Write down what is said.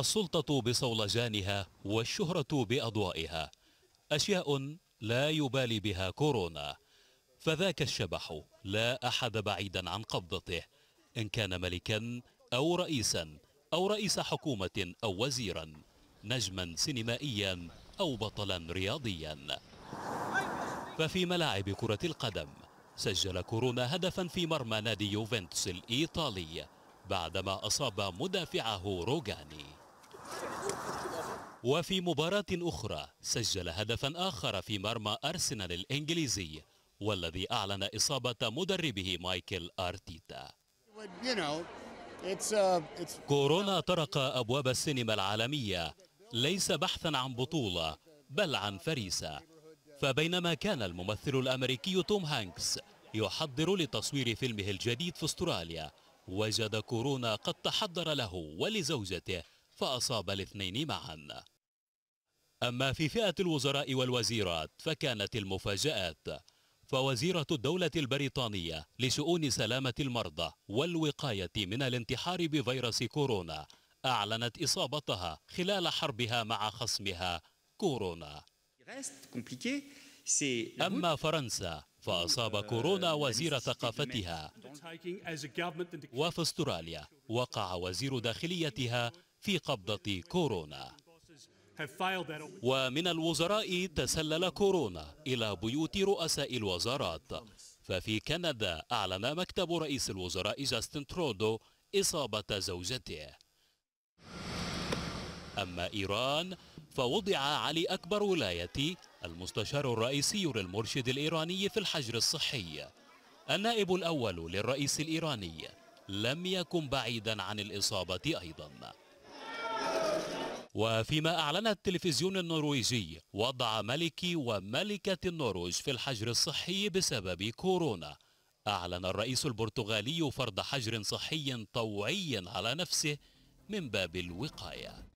السلطة بصولجانها والشهرة بأضوائها أشياء لا يبالي بها كورونا فذاك الشبح لا أحد بعيدا عن قبضته إن كان ملكا أو رئيسا أو رئيس حكومة أو وزيرا نجما سينمائيا أو بطلا رياضيا ففي ملاعب كرة القدم سجل كورونا هدفا في مرمى نادي يوفنتوس الإيطالي بعدما أصاب مدافعه روجاني وفي مباراة أخرى سجل هدفا آخر في مرمى أرسنال الإنجليزي والذي أعلن إصابة مدربه مايكل أرتيتا uh, كورونا طرق أبواب السينما العالمية ليس بحثا عن بطولة بل عن فريسة فبينما كان الممثل الأمريكي توم هانكس يحضر لتصوير فيلمه الجديد في استراليا وجد كورونا قد تحضر له ولزوجته فأصاب الاثنين معا أما في فئة الوزراء والوزيرات فكانت المفاجآت فوزيرة الدولة البريطانية لشؤون سلامة المرضى والوقاية من الانتحار بفيروس كورونا أعلنت إصابتها خلال حربها مع خصمها كورونا أما فرنسا فأصاب euh, كورونا وزير ثقافتها وفي استراليا وقع وزير داخليتها في قبضة كورونا ومن الوزراء تسلل كورونا إلى بيوت رؤساء الوزارات ففي كندا أعلن مكتب رئيس الوزراء جاستن ترودو إصابة زوجته أما إيران فوضع علي أكبر ولاية المستشار الرئيسي للمرشد الإيراني في الحجر الصحي النائب الأول للرئيس الإيراني لم يكن بعيدا عن الإصابة أيضا وفيما أعلن التلفزيون النرويجي وضع ملكي وملكة النرويج في الحجر الصحي بسبب كورونا أعلن الرئيس البرتغالي فرض حجر صحي طوعي على نفسه من باب الوقايه